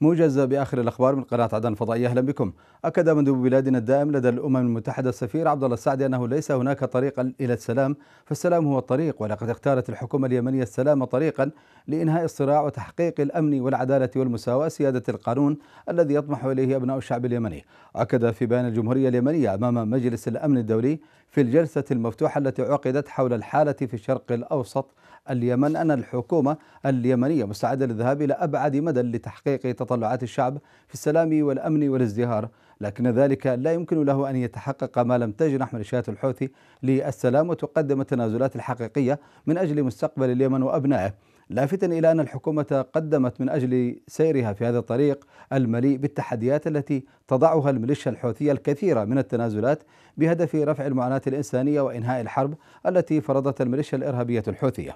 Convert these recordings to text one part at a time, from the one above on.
موجز باخر الاخبار من قناه عدن الفضائيه اهلا بكم. اكد مندوب بلادنا الدائم لدى الامم المتحده السفير عبد الله السعدي انه ليس هناك طريق الى السلام فالسلام هو الطريق ولقد اختارت الحكومه اليمنيه السلام طريقا لانهاء الصراع وتحقيق الامن والعداله والمساواه سياده القانون الذي يطمح اليه ابناء الشعب اليمني. اكد في بيان الجمهوريه اليمنيه امام مجلس الامن الدولي في الجلسة المفتوحة التي عقدت حول الحالة في الشرق الأوسط اليمن أن الحكومة اليمنية مستعدة للذهاب إلى أبعد مدى لتحقيق تطلعات الشعب في السلام والأمن والازدهار لكن ذلك لا يمكن له أن يتحقق ما لم تجنح ميليشيات الحوثي للسلام وتقدم التنازلات الحقيقية من أجل مستقبل اليمن وأبنائه لافتا الى ان الحكومه قدمت من اجل سيرها في هذا الطريق المليء بالتحديات التي تضعها الميليشيا الحوثيه الكثيره من التنازلات بهدف رفع المعاناه الانسانيه وانهاء الحرب التي فرضتها الميليشيا الارهابيه الحوثيه.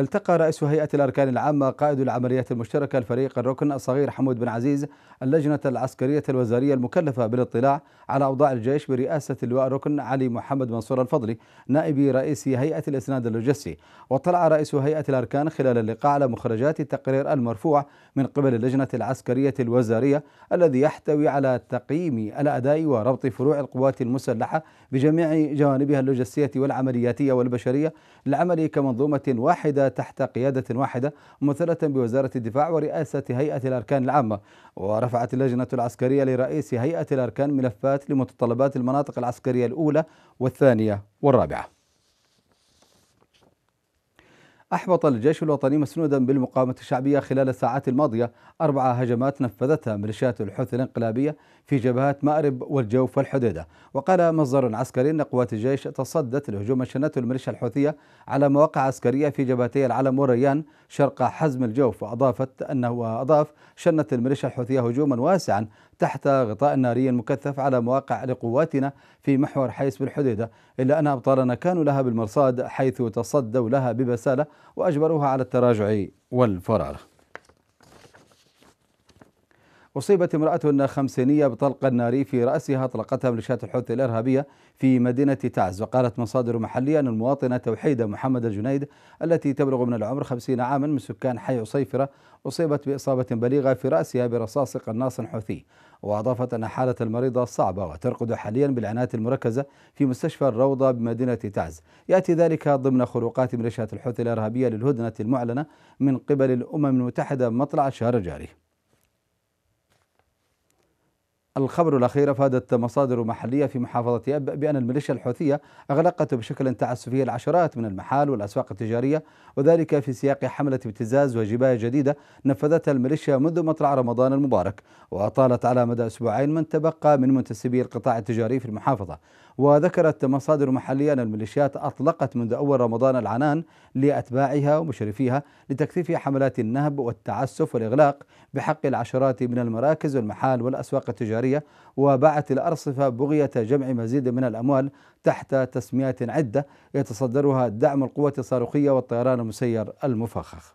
التقى رئيس هيئة الأركان العامة قائد العمليات المشتركة الفريق الركن الصغير حمود بن عزيز اللجنة العسكرية الوزارية المكلفة بالاطلاع على أوضاع الجيش برئاسة اللواء الركن علي محمد منصور الفضلي نائب رئيس هيئة الإسناد اللوجستي واطلع رئيس هيئة الأركان خلال اللقاء على مخرجات التقرير المرفوع من قبل اللجنة العسكرية الوزارية الذي يحتوي على تقييم الأداء وربط فروع القوات المسلحة بجميع جوانبها اللوجستية والعملياتية والبشرية للعمل كمنظومة واحدة تحت قيادة واحدة ممثلة بوزارة الدفاع ورئاسة هيئة الأركان العامة ورفعت اللجنة العسكرية لرئيس هيئة الأركان ملفات لمتطلبات المناطق العسكرية الأولى والثانية والرابعة أحبط الجيش الوطني مسنودا بالمقاومة الشعبية خلال الساعات الماضية أربع هجمات نفذتها ميليشيات الحوثي الانقلابية في جبهات مأرب والجوف والحديدة وقال مصدر عسكري أن قوات الجيش تصدت لهجوم شنته الميليشيا الحوثية على مواقع عسكرية في جبهتي العلم وريان شرق حزم الجوف وأضافت أنه أضاف شنت الميليشيا الحوثية هجوما واسعا تحت غطاء ناري مكثف على مواقع لقواتنا في محور حيس بالحديدة إلا أن أبطالنا كانوا لها بالمرصاد حيث تصدوا لها ببسالة وأجبروها على التراجع والفرار أصيبت امرأة خمسينية بطلق ناري في رأسها أطلقتها ميليشيات الحوثي الإرهابية في مدينة تعز وقالت مصادر محلية أن المواطنة توحيدة محمد الجنيد التي تبلغ من العمر خمسين عاما من سكان حي عصيفرة أصيبت بإصابة بليغة في رأسها برصاص قناص حوثي وأضافت أن حالة المريضة صعبة وترقد حاليا بالعناية المركزة في مستشفى الروضة بمدينة تعز يأتي ذلك ضمن خروقات ميليشيات الحوثي الإرهابية للهدنة المعلنة من قبل الأمم المتحدة مطلع الشهر الجاري الخبر الأخير افادت مصادر محليه في محافظه اب بان الميليشيا الحوثيه اغلقت بشكل تعسفي العشرات من المحال والاسواق التجاريه وذلك في سياق حمله ابتزاز وجبايه جديده نفذتها الميليشيا منذ مطلع رمضان المبارك واطالت على مدى اسبوعين من تبقى من منتسبي القطاع التجاري في المحافظه وذكرت مصادر محليه ان الميليشيات اطلقت منذ اول رمضان العنان لاتباعها ومشرفيها لتكثيف حملات النهب والتعسف والاغلاق بحق العشرات من المراكز والمحال والاسواق التجاريه الجارية وباعت الأرصفة بغية جمع مزيد من الأموال تحت تسميات عدة يتصدرها دعم القوة الصاروخية والطيران المسير المفخخ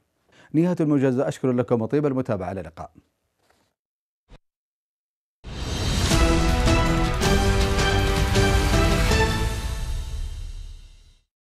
نهاية الموجز أشكر لكم وطيب المتابعة للقاء